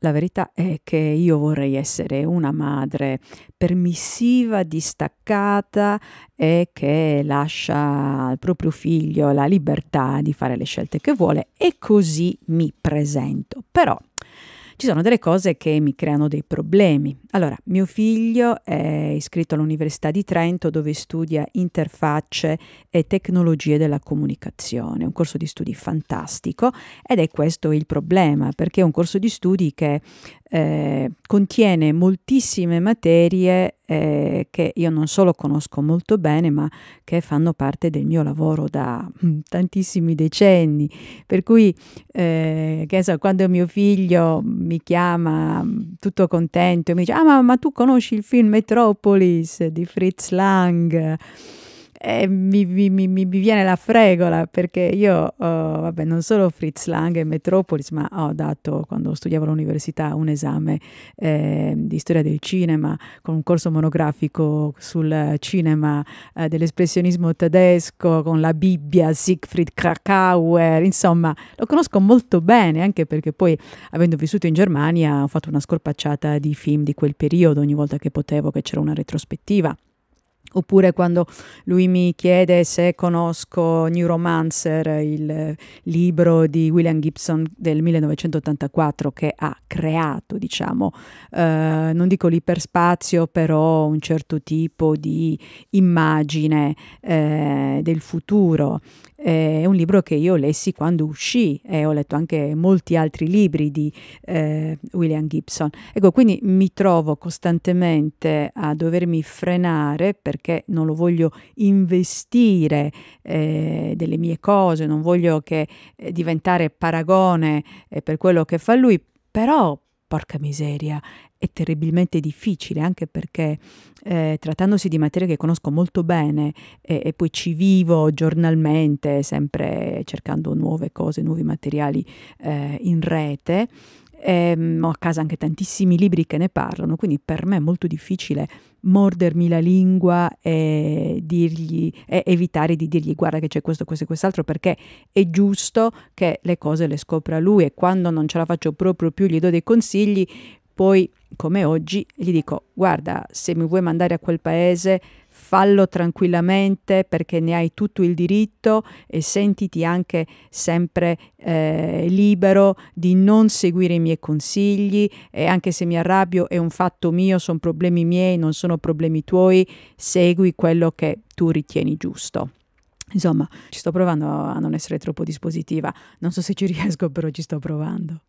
La verità è che io vorrei essere una madre permissiva, distaccata e che lascia al proprio figlio la libertà di fare le scelte che vuole e così mi presento. Però ci sono delle cose che mi creano dei problemi. Allora, mio figlio è iscritto all'Università di Trento dove studia interfacce e tecnologie della comunicazione, un corso di studi fantastico ed è questo il problema perché è un corso di studi che eh, contiene moltissime materie eh, che io non solo conosco molto bene, ma che fanno parte del mio lavoro da mm, tantissimi decenni. Per cui, eh, che so, quando mio figlio mi chiama mm, tutto contento e mi dice, ah ma, ma tu conosci il film Metropolis di Fritz Lang? eh, mi, mi, mi, mi, viene la fregola perché io, uh, vabbè, non solo Fritz Lang e Metropolis, ma ho dato quando studiavo all'università un esame eh, di storia del cinema con un corso monografico sul cinema eh, dell'espressionismo tedesco con la Bibbia Siegfried Krakauer. Insomma, lo conosco molto bene anche perché poi, avendo vissuto in Germania, ho fatto una scorpacciata di film di quel periodo ogni volta che potevo, che c'era una retrospettiva. Oppure quando lui mi chiede se conosco Neuromancer, il libro di William Gibson del 1984 che ha creato, diciamo, eh, non dico l'iperspazio, però un certo tipo di immagine eh, del futuro è un libro che io lessi quando uscì e ho letto anche molti altri libri di eh, William Gibson. Ecco, quindi mi trovo costantemente a dovermi frenare perché non lo voglio investire eh, delle mie cose, non voglio che eh, diventare paragone eh, per quello che fa lui, però porca miseria, è terribilmente difficile, anche perché eh, trattandosi di materie che conosco molto bene eh, e, poi ci vivo giornalmente, sempre cercando nuove cose, nuovi materiali eh, in rete, Ehm, ho a casa anche tantissimi libri che ne parlano, quindi per me è molto difficile mordermi la lingua e, dirgli, e evitare di dirgli guarda che c'è questo, questo e quest'altro, perché è giusto che le cose le scopra lui e quando non ce la faccio proprio più gli do dei consigli, poi come oggi gli dico guarda se mi vuoi mandare a quel paese fallo tranquillamente perché ne hai tutto il diritto e sentiti anche sempre eh, libero di non seguire i miei consigli e anche se mi arrabbio è un fatto mio, sono problemi miei, non sono problemi tuoi, segui quello che tu ritieni giusto. Insomma, ci sto provando a non essere troppo dispositiva, non so se ci riesco, però ci sto provando.